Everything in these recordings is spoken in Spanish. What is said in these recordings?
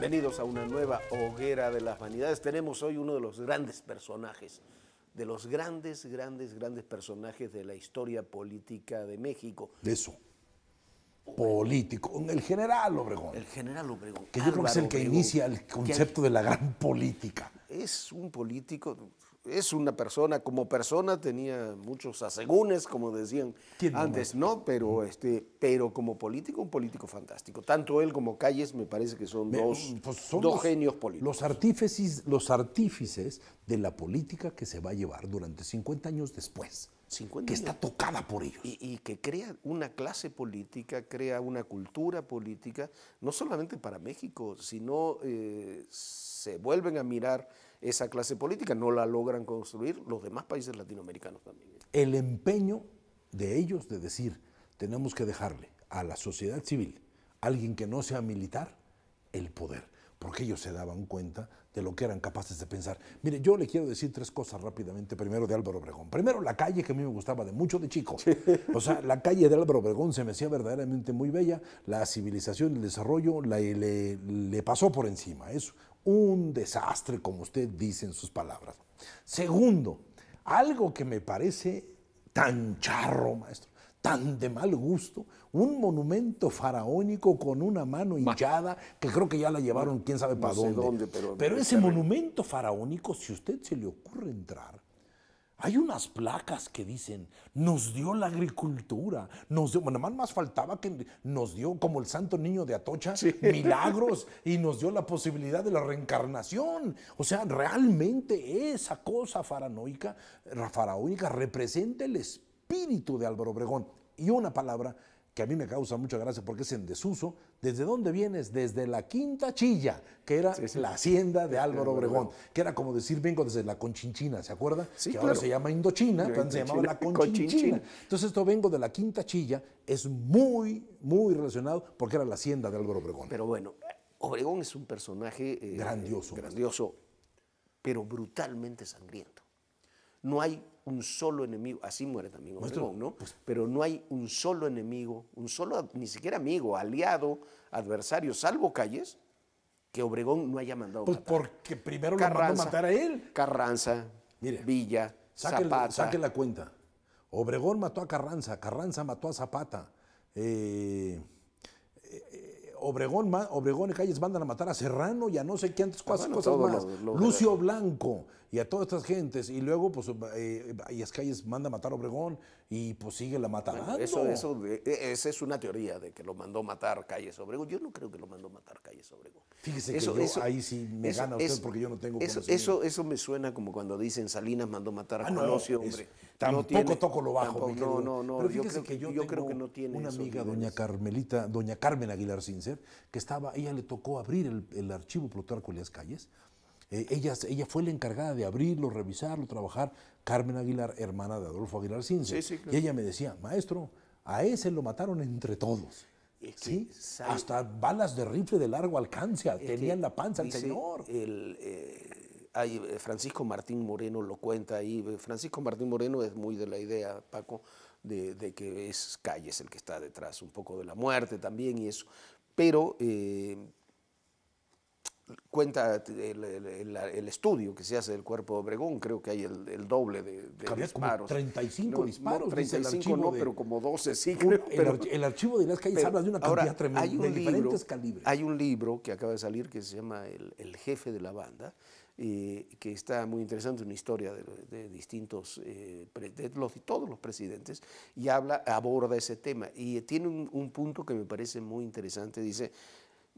Bienvenidos a una nueva hoguera de las vanidades. Tenemos hoy uno de los grandes personajes, de los grandes, grandes, grandes personajes de la historia política de México. De eso. Político, el general Obregón. El general Obregón. Que yo creo que es el que inicia el concepto de la gran política. Es un político, es una persona, como persona tenía muchos asegúnes, como decían antes, ¿no? Pero, este, pero como político, un político fantástico. Tanto él como Calles me parece que son dos, pues, genios políticos. Los artífices, los artífices de la política que se va a llevar durante 50 años después que está tocada por ellos. Y, que crea una clase política, crea una cultura política, no solamente para México, sino eh, se vuelven a mirar esa clase política, no la logran construir los demás países latinoamericanos también. ¿eh? El empeño de ellos de decir, tenemos que dejarle a la sociedad civil, alguien que no sea militar, el poder porque ellos se daban cuenta de lo que eran capaces de pensar. Mire, yo le quiero decir tres cosas rápidamente, primero de Álvaro Obregón. Primero, la calle que a mí me gustaba de mucho de chico. O sea, la calle de Álvaro Obregón se me hacía verdaderamente muy bella, la civilización, el desarrollo le pasó por encima. Es un desastre, como usted dice en sus palabras. Segundo, algo que me parece tan charro, maestro, tan de mal gusto, un monumento faraónico con una mano hinchada, que creo que ya la llevaron quién sabe para dónde. Pero, ese monumento faraónico, si usted se le ocurre entrar, hay unas placas que dicen, nos dio la agricultura, nos dio, bueno, más faltaba que nos dio, como el santo niño de Atocha, milagros y nos dio la posibilidad de la reencarnación. O sea, realmente esa cosa faranoica, faraónica representa el espíritu espíritu de Álvaro Obregón. Y una palabra que a mí me causa mucha gracia porque es en desuso, ¿desde dónde vienes? Desde la Quinta Chilla, que era la hacienda de Álvaro Obregón, que era como decir, vengo desde la Conchinchina, ¿se acuerda? que ahora se llama Indochina, antes se llamaba la Conchinchina. Entonces esto vengo de la Quinta Chilla, es muy, muy relacionado porque era la hacienda de Álvaro Obregón. Pero bueno, Obregón es un personaje... Eh, grandioso. Grandioso, pero brutalmente sangriento. No hay un solo enemigo, así muere también Obregón, ¿no? Pues Pero no hay un solo enemigo, un solo, ni siquiera amigo, aliado, adversario, salvo Calles, que Obregón no haya mandado pues matar. porque primero lo mandó matar a él. Carranza, Villa, saque, Zapata. la cuenta. Obregón mató a Carranza, Carranza mató a Zapata. Eh, eh, Obregón, Obregón y Calles mandan a matar a Serrano y a no sé qué antes, ah, cosas, cosas más. Lucio Blanco, y a todas estas gentes. Y luego, pues, eh, Calles manda a matar a Obregón y pues sigue la matando. eso, eso, eh, eh, esa es una teoría de que lo mandó matar Calles Obregón. Yo no creo que lo mandó matar Calles Obregón. Fíjese que ahí sí me gana usted porque yo no tengo eso, eso, me suena como cuando dicen Salinas mandó matar a ah, no, hombre. Tampoco toco lo bajo. no, no, no. Pero fíjese yo creo que, yo, creo que no tiene una amiga, doña Carmelita, doña Carmen Aguilar Sincer, que estaba, ella le tocó abrir el, el archivo Plutarco las Calles eh, ella, fue la encargada de abrirlo, revisarlo, trabajar. Carmen Aguilar, hermana de Adolfo Aguilar Cince. Y ella me decía, maestro, a ese lo mataron entre todos. ¿Sí? Hasta balas de rifle de largo alcance tenían la panza el señor. El, eh, eh, Francisco Martín Moreno lo cuenta ahí. Francisco Martín Moreno es muy de la idea, Paco, de, que es Calles el que está detrás, un poco de la muerte también y eso. Pero cuenta el, estudio que se hace del cuerpo de Obregón, creo que hay el, doble de, de disparos. 35 disparos. 35 no, pero como 12 sí el, archivo de Inés calles habla de una cantidad tremenda, hay un de libro, diferentes calibres. Hay un libro que acaba de salir que se llama El, jefe de la banda, eh, que está muy interesante, una historia de, distintos, eh, de todos los presidentes, y habla, aborda ese tema. Y tiene un punto que me parece muy interesante, dice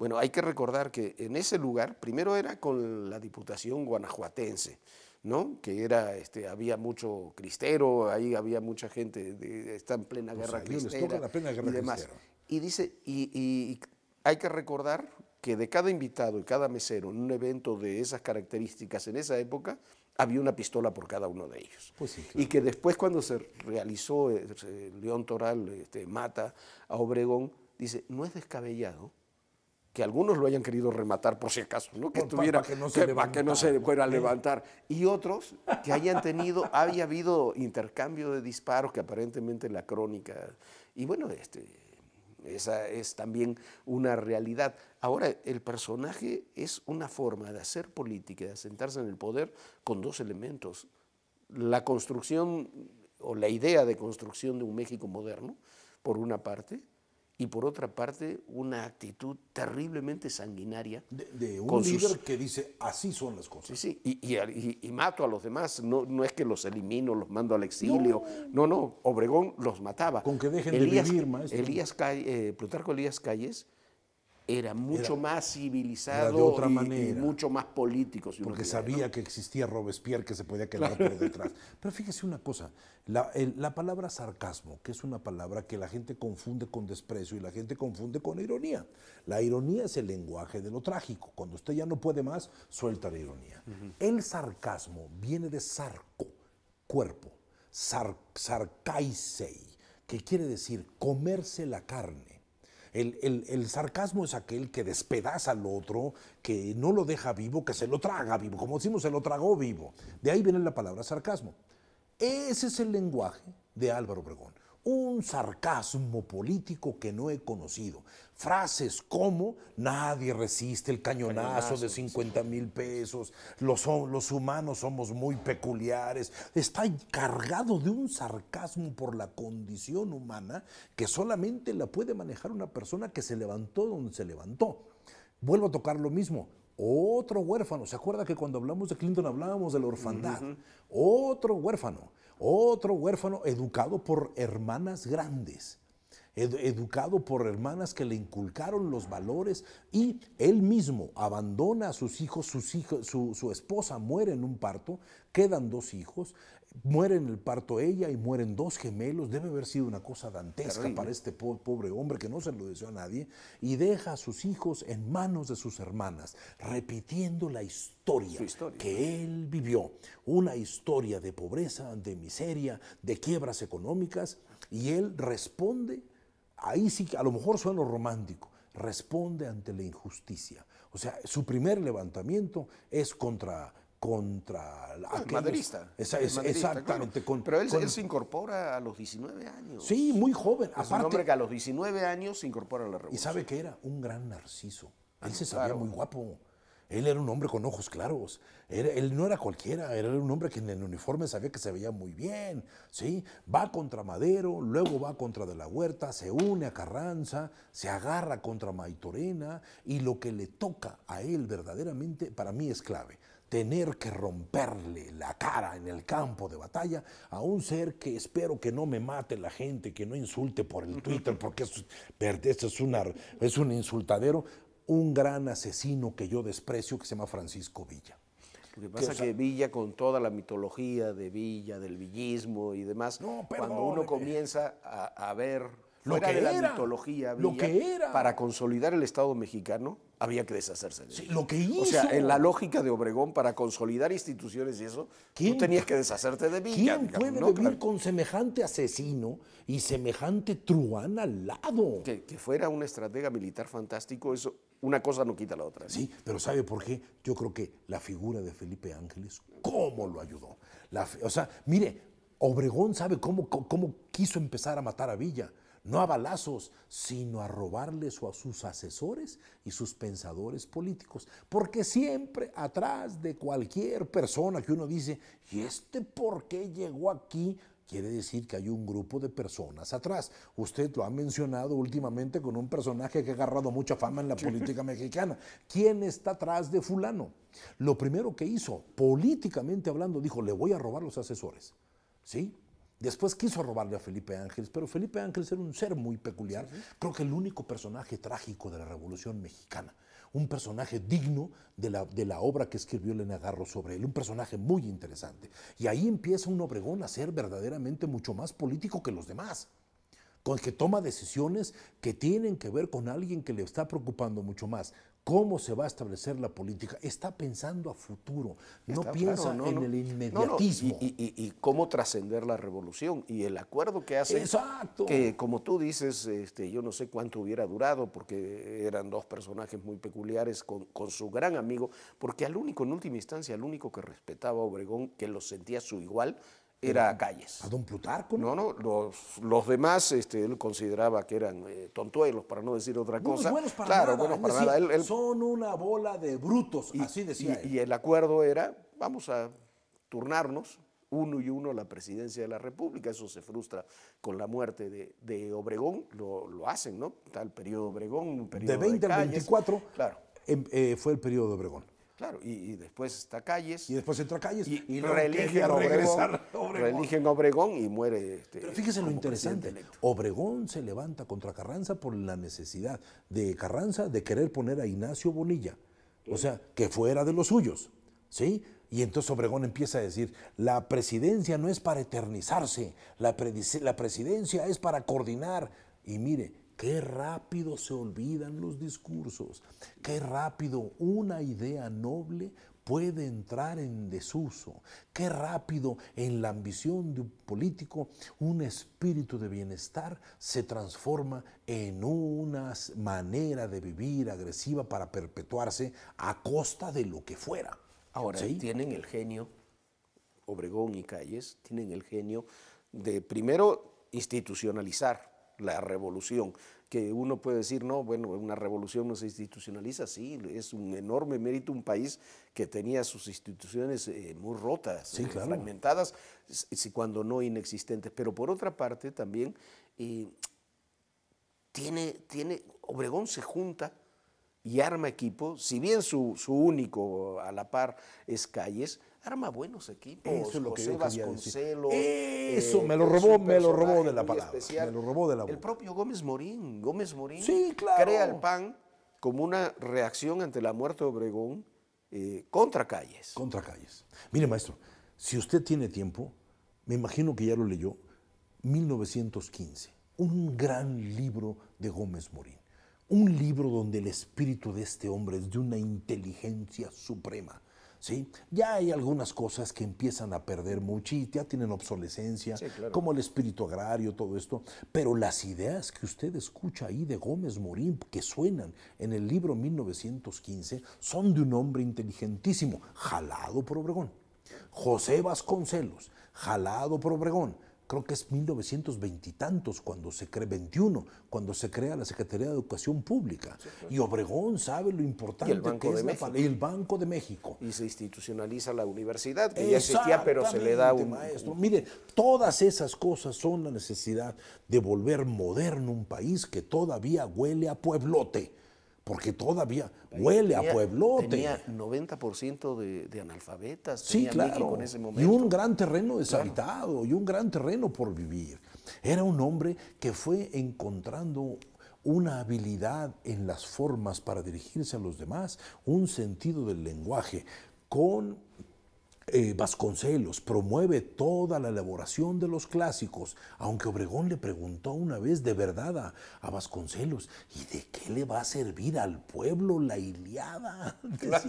bueno, hay que recordar que en ese lugar, primero era con la Diputación Guanajuatense, ¿no? que era, este, había mucho cristero, ahí había mucha gente, está en plena pues guerra cristera y demás. Y dice, y, hay que recordar que de cada invitado y cada mesero en un evento de esas características en esa época, había una pistola por cada uno de ellos. Pues y que después cuando se realizó, eh, León Toral este, mata a Obregón, dice, no es descabellado que algunos lo hayan querido rematar por si acaso, Que tuviera que, no se, fuera a levantar. Y otros que hayan tenido, había habido intercambio de disparos, que aparentemente la crónica. Y bueno, este, esa es también una realidad. Ahora, el personaje es una forma de hacer política, de sentarse en el poder con dos elementos. La construcción o la idea de construcción de un México moderno, por una parte, y por otra parte una actitud terriblemente sanguinaria. De, un líder que dice, así son las cosas. Sí, sí, y, y, mato a los demás, no, no es que los elimino, los mando al exilio, no, no, Obregón los mataba. Con que dejen de Elías eh, Plutarco Elías Calles era mucho más civilizado y, mucho más político. porque sabía que existía Robespierre que se podía quedar por detrás. Pero fíjese una cosa, la, palabra sarcasmo, que es una palabra que la gente confunde con desprecio y la gente confunde con ironía. La ironía es el lenguaje de lo trágico. Cuando usted ya no puede más, suelta la ironía. El sarcasmo viene de sarco, cuerpo, sar, sarcaisei, que quiere decir comerse la carne el, sarcasmo es aquel que despedaza al otro, que no lo deja vivo, que se lo traga vivo, como decimos, se lo tragó vivo. De ahí viene la palabra sarcasmo. Ese es el lenguaje de Álvaro Obregón. Un sarcasmo político que no he conocido frases como nadie resiste el cañonazo, de 50 mil pesos, los, humanos somos muy peculiares, está cargado de un sarcasmo por la condición humana que solamente la puede manejar una persona que se levantó donde se levantó. Vuelvo a tocar lo mismo, otro huérfano. ¿Se acuerda que cuando hablamos de Clinton hablábamos de la orfandad? Otro huérfano, otro huérfano educado por hermanas grandes educado por hermanas que le inculcaron los valores y él mismo abandona a sus hijos, su, esposa muere en un parto, quedan dos hijos, muere en el parto ella y mueren dos gemelos, debe haber sido una cosa dantesca para este pobre hombre que no se lo deseó a nadie, y deja a sus hijos en manos de sus hermanas, repitiendo la historia. que él vivió, una historia de pobreza, de miseria, de quiebras económicas, y él responde ahí sí, a lo mejor suena romántico, responde ante la injusticia. O sea, su primer levantamiento es contra contra aquellos, exactamente. Pero él, se incorpora a los 19 años. Sí, muy joven. Es un hombre que a los 19 años se incorpora a la revolución. Y sabe que era un gran narciso. él ah, se sabía muy guapo. Él era un hombre con ojos claros. Él, no era cualquiera, era un hombre que en el uniforme sabía que se veía muy bien. ¿sí? Va contra Madero, luego va contra De la Huerta, se une a Carranza, se agarra contra Maitorena y lo que le toca a él verdaderamente para mí es clave tener que romperle la cara en el campo de batalla a un ser que espero que no me mate la gente, que no insulte por el Twitter, porque esto es un insultadero, un gran asesino que yo desprecio que se llama Francisco Villa. Lo que pasa es que Villa, con toda la mitología de Villa, del villismo y demás, cuando uno comienza a, ver lo que era la mitología para consolidar el Estado mexicano, había que deshacerse de sí, lo que hizo. O sea, en la lógica de Obregón, para consolidar instituciones y eso, tú tenías que deshacerte de Villa. ¿Quién puede vivir con semejante asesino y semejante truán al lado? Que, que fuera una estratega militar fantástico, eso una cosa no quita la otra. Sí, pero ¿sabe por qué? Yo creo que la figura de Felipe Ángeles, ¿cómo lo ayudó? La, o sea, mire, Obregón sabe cómo, cómo quiso empezar a matar a Villa no a balazos, sino a robarles a sus asesores y sus pensadores políticos. Porque siempre atrás de cualquier persona que uno dice, ¿y este por qué llegó aquí? Quiere decir que hay un grupo de personas atrás. Usted lo ha mencionado últimamente con un personaje que ha agarrado mucha fama en la política mexicana. ¿Quién está atrás de fulano? Lo primero que hizo, políticamente hablando, dijo, le voy a robar los asesores. ¿Sí? Después quiso robarle a Felipe Ángeles, pero Felipe Ángeles era un ser muy peculiar. Creo que el único personaje trágico de la Revolución Mexicana un personaje digno de la, obra que escribió Elena sobre él, un personaje muy interesante. Y ahí empieza un Obregón a ser verdaderamente mucho más político que los demás con que toma decisiones que tienen que ver con alguien que le está preocupando mucho más cómo se va a establecer la política. Está pensando a futuro, no piensa en el inmediatismo. y, cómo trascender la revolución y el acuerdo que hace. Exacto. Que como tú dices, este, yo no sé cuánto hubiera durado, porque eran dos personajes muy peculiares con, con su gran amigo, porque al único, en última instancia, al único que respetaba a Obregón, que lo sentía su igual, era Calles. ¿A don Plutarco? No, no, los, los demás este, él consideraba que eran eh, tontuelos, para no decir otra cosa. claro, buenos para nada. Son una bola de brutos, así decía y, él. Y el acuerdo era, vamos a turnarnos uno y uno a la presidencia de la República. Eso se frustra con la muerte de, Obregón, lo, hacen, ¿no? Tal periodo Obregón, un periodo de 20 al 24, claro. Em, eh, fue el periodo de Obregón. Claro, y, después está Calles. Y después entra Calles. Y, reeligen Obregón, Obregón. Reeligen Obregón y muere. Este, Pero fíjese lo interesante. Obregón se levanta contra Carranza por la necesidad de Carranza de querer poner a Ignacio Bonilla. O sea, que fuera de los suyos. ¿Sí? Y entonces Obregón empieza a decir, la presidencia no es para eternizarse, la presidencia es para coordinar. Y mire, Qué rápido se olvidan los discursos, qué rápido una idea noble puede entrar en desuso. Qué rápido en la ambición de un político un espíritu de bienestar se transforma en una manera de vivir agresiva para perpetuarse a costa de lo que fuera. Ahora, ¿Sí? tienen el genio, Obregón y Calles, tienen el genio de primero institucionalizar la revolución, que uno puede decir, no, bueno, una revolución no se institucionaliza, sí, es un enorme mérito un país que tenía sus instituciones eh, muy rotas, eh, fragmentadas, si, cuando no inexistentes. Pero por otra parte también, eh, tiene, tiene, Obregón se junta y arma equipo, si bien su, su único a la par es Calles, arma buenos equipos. Eso lo que yo Vasconcelos. Eso, eh, me lo robó, me lo robó de la palabra. Me lo robó de la El propio Gómez Morín, Gómez Morín sí, claro. crea el PAN como una reacción ante la muerte de Obregón eh, contra Calles. Contra Calles. Mire, maestro, si usted tiene tiempo, me imagino que ya lo leyó, 1915, un gran libro de Gómez Morín. Un libro donde el espíritu de este hombre es de una inteligencia suprema ¿sí? Ya hay algunas cosas que empiezan a perder mucho y ya tienen obsolescencia, como el espíritu agrario, todo esto, pero las ideas que usted escucha ahí de Gómez Morín, que suenan en el libro 1915, son de un hombre inteligentísimo, jalado por Obregón. José Vasconcelos, jalado por Obregón creo que es 1920 y tantos, cuando se cree 21, cuando se crea la Secretaría de Educación Pública. Y Obregón sabe lo importante que es México. el Banco de México. Y se institucionaliza la universidad, que ya existía, pero se le da un... Maestro. Mire, todas esas cosas son la necesidad de volver moderno un país que todavía huele a pueblote porque todavía huele a pueblote. Tenía 90% de, analfabetas. Sí, claro. ese Y un gran terreno deshabitado y un gran terreno por vivir. Era un hombre que fue encontrando una habilidad en las formas para dirigirse a los demás, un sentido del lenguaje, con eh, Vasconcelos promueve toda la elaboración de los clásicos, aunque Obregón le preguntó una vez de verdad a, Vasconcelos, ¿y de qué le va a servir al pueblo la Iliada?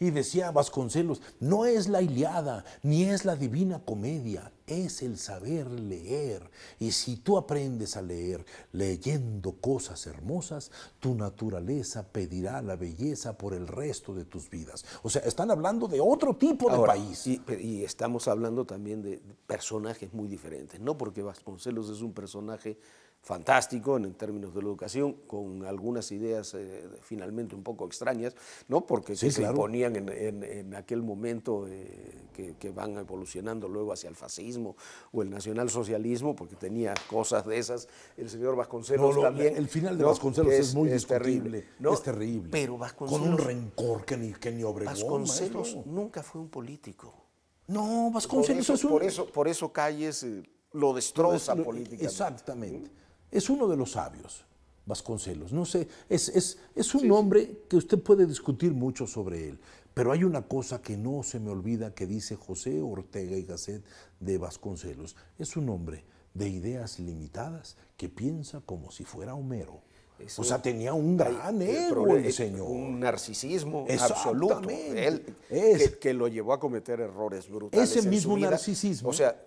Y decía Vasconcelos, no es la Iliada ni es la Divina Comedia, es el saber leer. Y si tú aprendes a leer leyendo cosas hermosas, tu naturaleza pedirá la belleza por el resto de tus vidas. O sea, están hablando de otro tipo de país. Y, y, estamos hablando también de personajes muy diferentes, ¿no? Porque Vasconcelos es un personaje fantástico en términos de la educación, con algunas ideas eh, finalmente un poco extrañas, ¿no? porque se ponían en, aquel momento eh, que, van evolucionando luego hacia el fascismo o el nacionalsocialismo, porque tenía cosas de esas. El señor Vasconcelos también. El final de Vasconcelos es, muy terrible. Es terrible. Pero Con un rencor que ni, que Vasconcelos nunca fue un político. No, Vasconcelos por eso, es un... Por eso, Calles eh, lo destroza políticamente. Exactamente. ¿Mm? Es uno de los sabios, Vasconcelos. No sé, es, es, un hombre que usted puede discutir mucho sobre él, pero hay una cosa que no se me olvida que dice José Ortega y Gasset de Vasconcelos. Es un hombre de ideas limitadas que piensa como si fuera Homero. o sea, tenía un gran ego el señor. Un narcisismo absolutamente, Él, que, lo llevó a cometer errores brutales. Ese mismo narcisismo. O sea,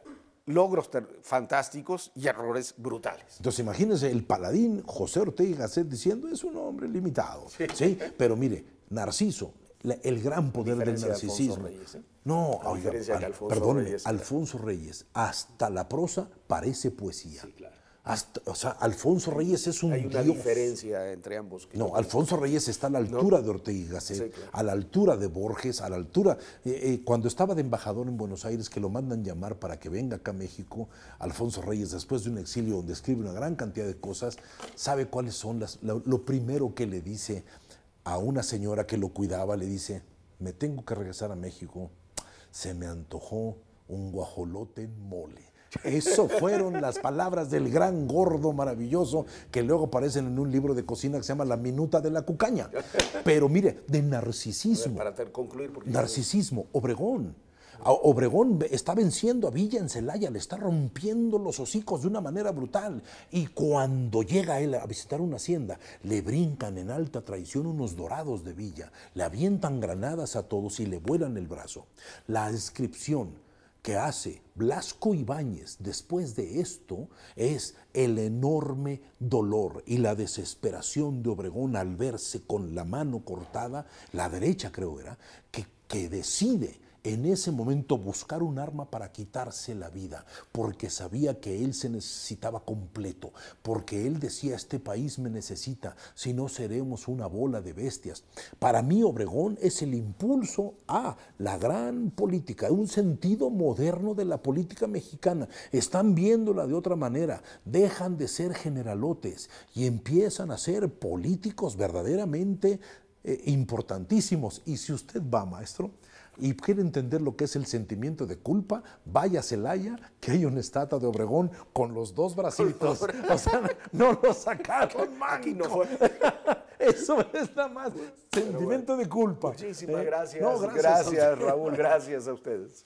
logros fantásticos y errores brutales. Entonces imagínense el paladín José Ortega y Gasset diciendo es un hombre limitado, sí. Pero mire, Narciso, el gran poder del narcisismo. ¿eh? No, Alfonso Alfonso Reyes, hasta la prosa parece poesía o sea, Alfonso Reyes es un Hay una diferencia entre ambos. no, Alfonso Reyes está a la altura de Ortega y Gasset, a la altura de Borges, a la altura... Eh, eh, cuando estaba de embajador en Buenos Aires, que lo mandan llamar para que venga acá a México, Alfonso Reyes, después de un exilio donde escribe una gran cantidad de cosas, sabe cuáles son las... Lo, lo primero que le dice a una señora que lo cuidaba, le dice, me tengo que regresar a México, se me antojó un guajolote en mole eso fueron las palabras del gran gordo maravilloso que luego aparecen en un libro de cocina que se llama La Minuta de la Cucaña. Pero mire, de narcisismo. para concluir. narcisismo, Obregón. Obregón está venciendo a Villa en Celaya, le está rompiendo los hocicos de una manera brutal. Y cuando llega él a visitar una hacienda, le brincan en alta traición unos dorados de Villa, le avientan granadas a todos y le vuelan el brazo. La descripción que hace Blasco Ibáñez después de esto es el enorme dolor y la desesperación de Obregón al verse con la mano cortada, la derecha creo era, que decide en ese momento buscar un arma para quitarse la vida, porque sabía que él se necesitaba completo, porque él decía, este país me necesita, si no seremos una bola de bestias. Para mí Obregón es el impulso a la gran política, un sentido moderno de la política mexicana. Están viéndola de otra manera, dejan de ser generalotes y empiezan a ser políticos verdaderamente eh, importantísimos. Y si usted va, maestro, y quiere entender lo que es el sentimiento de culpa, vaya Celaya, que hay una estatua de Obregón con los dos bracitos. O sea, no lo sacaron, máquina. Eso es nada más sentimiento de culpa. Muchísimas eh, gracias. Gracias, Raúl. Gracias a ustedes.